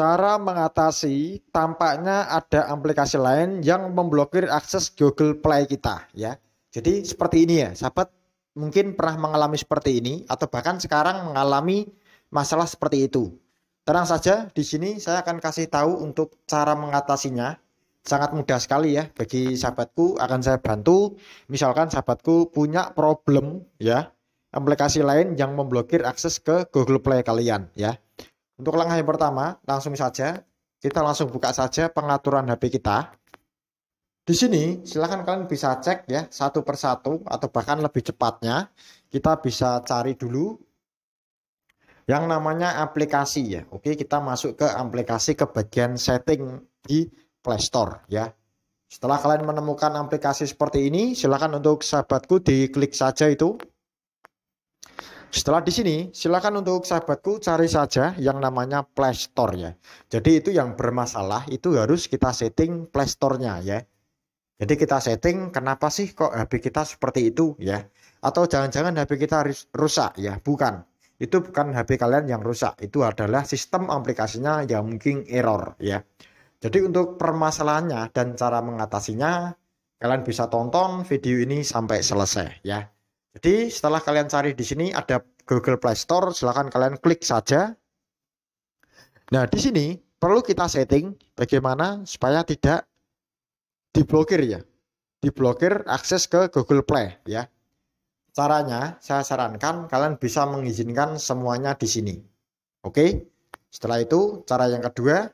Cara mengatasi tampaknya ada aplikasi lain yang memblokir akses Google Play kita ya. Jadi seperti ini ya, sahabat mungkin pernah mengalami seperti ini atau bahkan sekarang mengalami masalah seperti itu. Tenang saja, di sini saya akan kasih tahu untuk cara mengatasinya. Sangat mudah sekali ya bagi sahabatku akan saya bantu. Misalkan sahabatku punya problem ya, aplikasi lain yang memblokir akses ke Google Play kalian ya. Untuk langkah yang pertama, langsung saja kita langsung buka saja pengaturan HP kita. Di sini silahkan kalian bisa cek ya satu persatu atau bahkan lebih cepatnya kita bisa cari dulu yang namanya aplikasi ya. Oke kita masuk ke aplikasi ke bagian setting di Play Store ya. Setelah kalian menemukan aplikasi seperti ini silahkan untuk sahabatku diklik saja itu setelah di sini, silakan untuk sahabatku cari saja yang namanya Play Store ya. Jadi itu yang bermasalah itu harus kita setting Play Store-nya ya. Jadi kita setting kenapa sih kok HP kita seperti itu ya. Atau jangan-jangan HP kita rusak ya, bukan. Itu bukan HP kalian yang rusak, itu adalah sistem aplikasinya yang mungkin error ya. Jadi untuk permasalahannya dan cara mengatasinya, kalian bisa tonton video ini sampai selesai ya. Jadi setelah kalian cari di sini ada Google Play Store, silahkan kalian klik saja. Nah di sini perlu kita setting bagaimana supaya tidak diblokir ya, diblokir akses ke Google Play ya. Caranya saya sarankan kalian bisa mengizinkan semuanya di sini. Oke, setelah itu cara yang kedua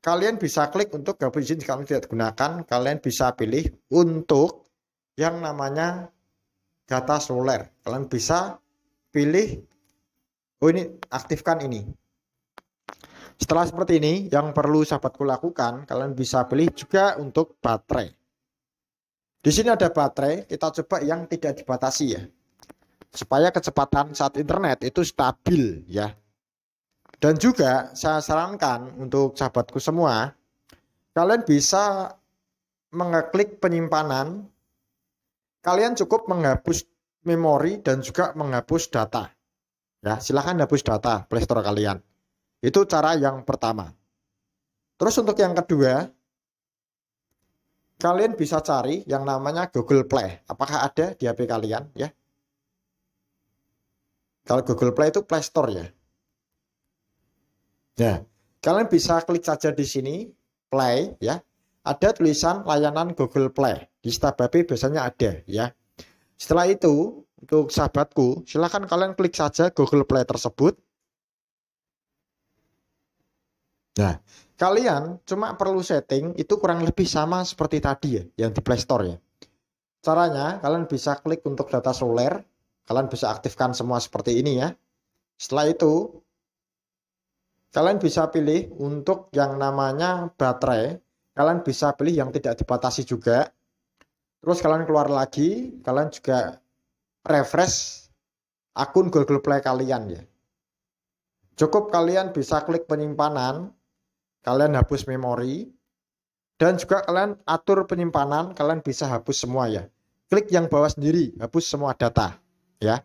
kalian bisa klik untuk gabung izin kalian tidak gunakan, kalian bisa pilih untuk yang namanya data seluler. Kalian bisa pilih oh ini aktifkan ini. Setelah seperti ini, yang perlu sahabatku lakukan, kalian bisa pilih juga untuk baterai. Di sini ada baterai, kita coba yang tidak dibatasi ya. Supaya kecepatan saat internet itu stabil ya. Dan juga saya sarankan untuk sahabatku semua, kalian bisa mengeklik penyimpanan kalian cukup menghapus memori dan juga menghapus data. Ya, silahkan hapus data Playstore kalian. Itu cara yang pertama. Terus untuk yang kedua, kalian bisa cari yang namanya Google Play. Apakah ada di HP kalian ya? Kalau Google Play itu Play Store ya. Ya, kalian bisa klik saja di sini Play ya ada tulisan layanan Google Play. Di Stababe biasanya ada ya. Setelah itu, untuk sahabatku, silahkan kalian klik saja Google Play tersebut. Nah, kalian cuma perlu setting itu kurang lebih sama seperti tadi ya, yang di Play Store ya. Caranya, kalian bisa klik untuk data seluler, kalian bisa aktifkan semua seperti ini ya. Setelah itu, kalian bisa pilih untuk yang namanya baterai kalian bisa beli yang tidak dibatasi juga terus kalian keluar lagi kalian juga refresh akun Google Play kalian ya cukup kalian bisa klik penyimpanan kalian hapus memori dan juga kalian atur penyimpanan kalian bisa hapus semua ya klik yang bawah sendiri hapus semua data ya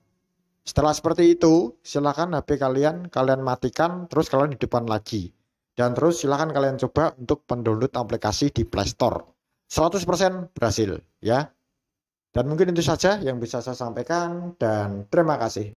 setelah seperti itu, silakan HP kalian kalian matikan, terus kalian di depan lagi. Dan terus silahkan kalian coba untuk pendownload aplikasi di Play Store. 100% berhasil ya. Dan mungkin itu saja yang bisa saya sampaikan dan terima kasih.